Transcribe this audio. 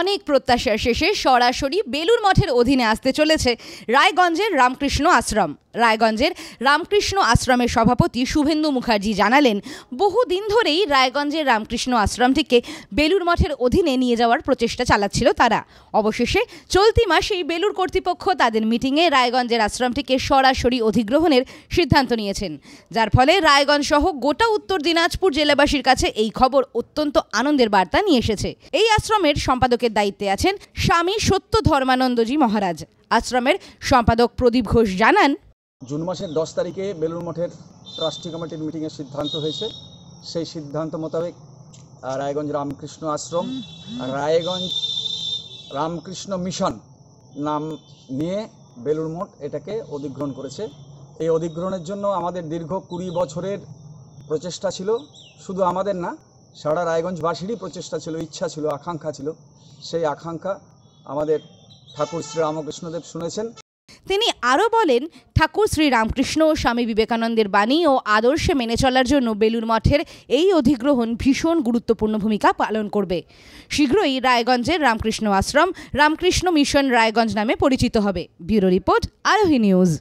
অনেক প্রত্যাশার শেষে সরাসরি বেলুর মঠের অধীনে আসতে চলেছে রায়গঞ্জের রামকৃষ্ণ আশ্রম রায়গঞ্জের রামকৃষ্ণ আশ্রমের সভাপতি শুভেন্দু মুখার্জি জানালেন বহুদিন ধরেই রায়গঞ্জের রামকৃষ্ণ আশ্রমটিকে বেলুর মঠের অধীনে নিয়ে যাওয়ার প্রচেষ্টা চালাচ্ছিল তারা অবশেষে চলতি মাসেই বেলুর কর্তৃপক্ষ তাদের মিটিংয়ে রায়গঞ্জের আশ্রমটিকে সরাসরি অধিগ্রহণের সিদ্ধান্ত নিয়েছেন যার ফলে রায়গঞ্জ সহ গোটা উত্তর দিনাজপুর জেলাবাসীর কাছে এই খবর অত্যন্ত আনন্দের বার্তা নিয়ে এসেছে এই আশ্রমের সম্পাদক সম্পাদকের দায়িত্বে আছেন স্বামী সত্য ধর্মানন্দজি মহারাজ আশ্রমের সম্পাদক প্রদীপ ঘোষ জানান জুন মাসের দশ তারিখে বেলুর মঠের ট্রাস্টি কমিটির মিটিংয়ের সিদ্ধান্ত হয়েছে সেই সিদ্ধান্ত মোতাবেক রায়গঞ্জ রামকৃষ্ণ আশ্রম রায়গঞ্জ রামকৃষ্ণ মিশন নাম নিয়ে বেলুর মঠ এটাকে অধিগ্রহণ করেছে এই অধিগ্রহণের জন্য আমাদের দীর্ঘ কুড়ি বছরের প্রচেষ্টা ছিল শুধু আমাদের না সারা রায়গঞ্জবাসীরই প্রচেষ্টা ছিল ইচ্ছা ছিল আকাঙ্ক্ষা ছিল সেই আকাঙ্ক্ষা আমাদের ঠাকুর শ্রী রামকৃষ্ণদেব শুনেছেন তিনি আরও বলেন ঠাকুর শ্রী রামকৃষ্ণ ও স্বামী বিবেকানন্দের বাণী ও আদর্শে মেনে চলার জন্য বেলুর মঠের এই অধিগ্রহণ ভীষণ গুরুত্বপূর্ণ ভূমিকা পালন করবে শীঘ্রই রায়গঞ্জের রামকৃষ্ণ আশ্রম রামকৃষ্ণ মিশন রায়গঞ্জ নামে পরিচিত হবে ব্যুরো রিপোর্ট আরোহী নিউজ